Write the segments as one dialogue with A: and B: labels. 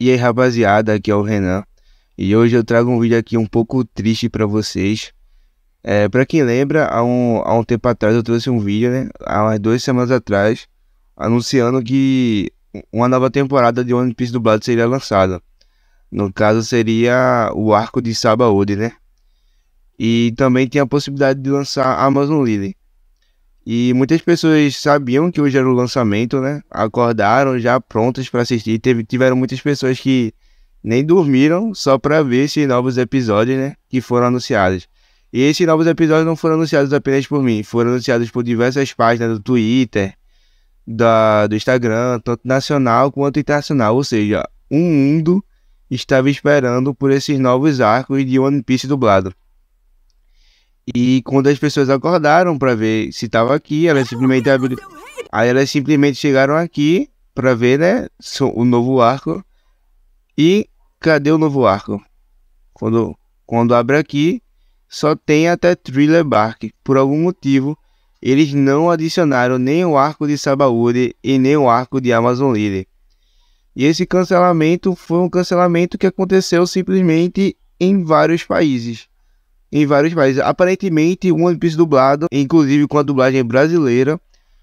A: E aí rapaziada, aqui é o Renan e hoje eu trago um vídeo aqui um pouco triste para vocês. É, para quem lembra, há um, há um tempo atrás eu trouxe um vídeo, né? Há umas duas semanas atrás, anunciando que uma nova temporada de One Piece dublado seria lançada. No caso seria o arco de Sabaody, né? E também tem a possibilidade de lançar Amazon Lily. E muitas pessoas sabiam que hoje era o lançamento, né? Acordaram já prontas para assistir. Teve, tiveram muitas pessoas que nem dormiram só para ver esses novos episódios, né? Que foram anunciados. E esses novos episódios não foram anunciados apenas por mim, foram anunciados por diversas páginas do Twitter, da, do Instagram, tanto nacional quanto internacional. Ou seja, o um mundo estava esperando por esses novos arcos de One Piece dublado. E quando as pessoas acordaram para ver se estava aqui, elas simplesmente abriram. Aí elas simplesmente chegaram aqui para ver, né? O novo arco. E cadê o novo arco? Quando, quando abre aqui, só tem até Thriller Bark. Por algum motivo, eles não adicionaram nem o arco de Sabaody e nem o arco de Amazon Lily. E esse cancelamento foi um cancelamento que aconteceu simplesmente em vários países em vários países. Aparentemente, um One Piece dublado, inclusive com a dublagem brasileira,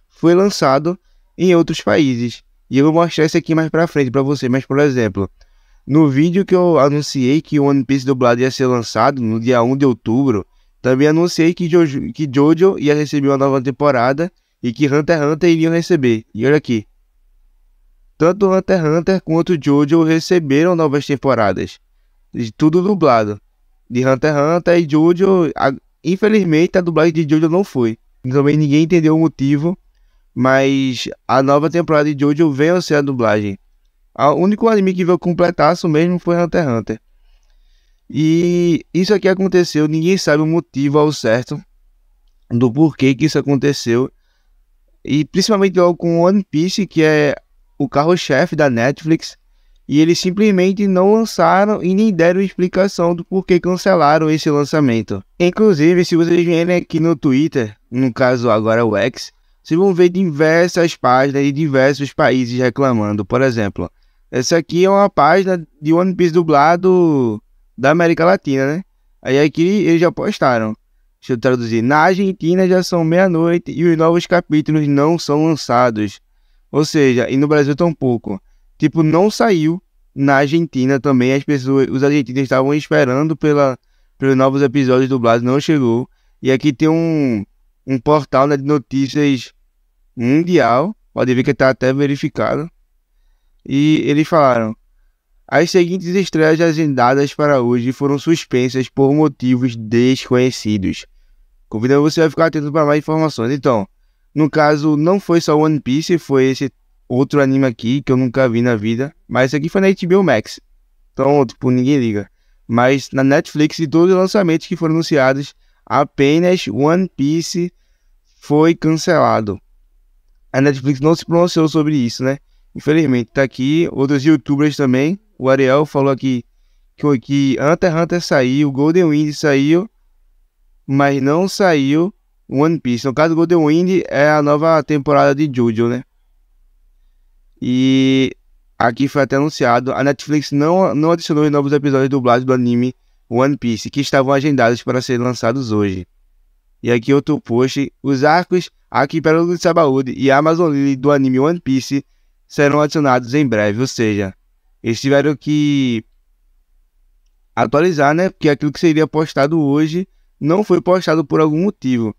A: foi lançado em outros países. E eu vou mostrar isso aqui mais pra frente pra você. Mas, por exemplo, no vídeo que eu anunciei que o One Piece dublado ia ser lançado no dia 1 de outubro, também anunciei que Jojo, que Jojo ia receber uma nova temporada e que Hunter x Hunter iriam receber. E olha aqui. Tanto Hunter x Hunter quanto Jojo receberam novas temporadas. Tudo dublado de Hunter x Hunter e Jojo. A, infelizmente, a dublagem de Jojo não foi. Também ninguém entendeu o motivo, mas a nova temporada de Jojo veio a ser a dublagem. O único anime que veio completar isso mesmo foi Hunter x Hunter. E isso aqui aconteceu, ninguém sabe o motivo ao certo do porquê que isso aconteceu. E principalmente logo com One Piece, que é o carro-chefe da Netflix e eles simplesmente não lançaram e nem deram explicação do porquê cancelaram esse lançamento. Inclusive, se vocês virem aqui no Twitter, no caso agora o X, vocês vão ver diversas páginas de diversos países reclamando. Por exemplo, essa aqui é uma página de One Piece dublado da América Latina, né? Aí aqui eles já postaram. Deixa eu traduzir. Na Argentina já são meia-noite e os novos capítulos não são lançados. Ou seja, e no Brasil tampouco tipo, não saiu na Argentina também. As pessoas, os argentinos estavam esperando pela, pelos novos episódios dublados, não chegou. E aqui tem um, um portal né, de notícias mundial, pode ver que está até verificado. E eles falaram: as seguintes estreias agendadas para hoje foram suspensas por motivos desconhecidos. Convidando você a ficar atento para mais informações. Então, no caso, não foi só One Piece, foi esse outro anime aqui que eu nunca vi na vida. Mas esse aqui foi na HBO Max. Então, tipo, ninguém liga. Mas na Netflix, de todos os lançamentos que foram anunciados, apenas One Piece foi cancelado. A Netflix não se pronunciou sobre isso, né? Infelizmente, tá aqui. Outros youtubers também. O Ariel falou aqui que, que Hunter x Hunter saiu, Golden Wind saiu, mas não saiu One Piece. No caso, Golden Wind é a nova temporada de Jojo, né? E aqui foi até anunciado, a Netflix não, não adicionou novos episódios dublados do anime One Piece, que estavam agendados para serem lançados hoje. E aqui outro post, os arcos aqui para o Sabaúde e a Amazon Lily do anime One Piece serão adicionados em breve, ou seja, eles tiveram que atualizar, né? Porque aquilo que seria postado hoje não foi postado por algum motivo.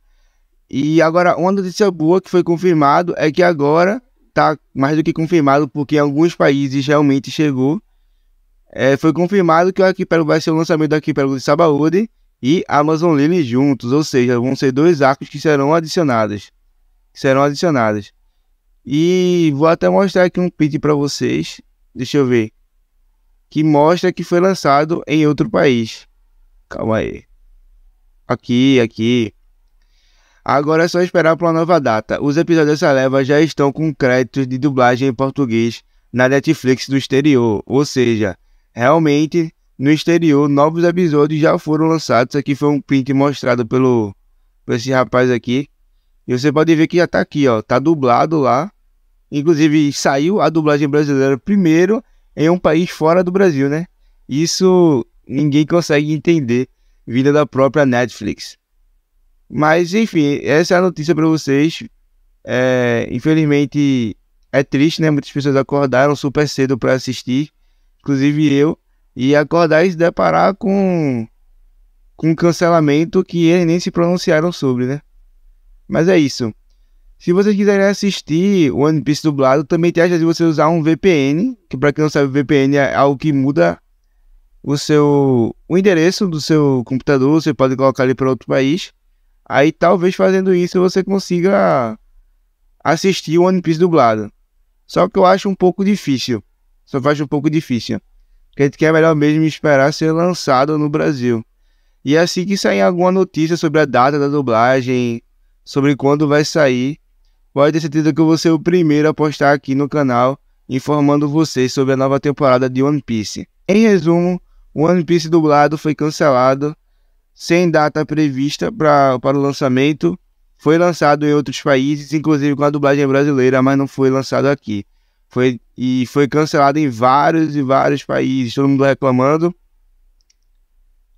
A: E agora, uma notícia boa que foi confirmado é que agora tá mais do que confirmado, porque em alguns países realmente chegou. É, foi confirmado que o arquipélago vai ser o lançamento do arquipélago de Sabaody e Amazon Lily juntos, ou seja, vão ser dois arcos que serão adicionados. Que serão adicionados. E vou até mostrar aqui um pit para vocês. Deixa eu ver. Que mostra que foi lançado em outro país. Calma aí. Aqui, aqui. Agora é só esperar para uma nova data. Os episódios dessa leva já estão com créditos de dublagem em português na Netflix do exterior, ou seja, realmente no exterior novos episódios já foram lançados. aqui foi um print mostrado pelo por esse rapaz aqui. E você pode ver que já tá aqui, ó, tá dublado lá. Inclusive saiu a dublagem brasileira primeiro em um país fora do Brasil, né? Isso ninguém consegue entender, vida da própria Netflix. Mas, enfim, essa é a notícia para vocês. É, infelizmente, é triste, né? Muitas pessoas acordaram super cedo para assistir, inclusive eu, e acordar e se deparar com, com um cancelamento que eles nem se pronunciaram sobre, né? Mas é isso. Se vocês quiserem assistir o One Piece dublado, também tem a chance de você usar um VPN, que para quem não sabe, VPN é algo que muda o seu o endereço do seu computador, você pode colocar ele para outro país. Aí talvez fazendo isso você consiga assistir o One Piece dublado. Só que eu acho um pouco difícil. Só acho um pouco difícil. Porque é que é melhor mesmo esperar ser lançado no Brasil. E é assim que sair alguma notícia sobre a data da dublagem, sobre quando vai sair, pode ter certeza que eu vou ser o primeiro a postar aqui no canal informando vocês sobre a nova temporada de One Piece. Em resumo, One Piece dublado foi cancelado sem data prevista pra, para o lançamento. Foi lançado em outros países, inclusive com a dublagem brasileira, mas não foi lançado aqui. Foi, e foi cancelado em vários e vários países, todo mundo reclamando.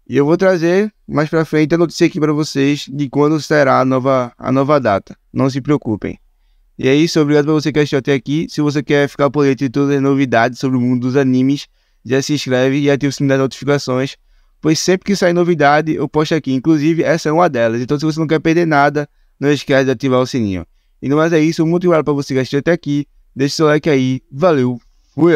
A: E eu vou trazer mais para frente a notícia aqui para vocês de quando será a nova, a nova data. Não se preocupem. E é isso, obrigado por você que assistiu até aqui. Se você quer ficar por dentro de todas as novidades sobre o mundo dos animes, já se inscreve e ativa o sininho das notificações pois sempre que sair novidade, eu posto aqui. Inclusive, essa é uma delas. Então, se você não quer perder nada, não esquece de ativar o sininho. E não mais é isso, muito obrigado para você que assistiu até aqui. Deixe seu like aí. Valeu, fui!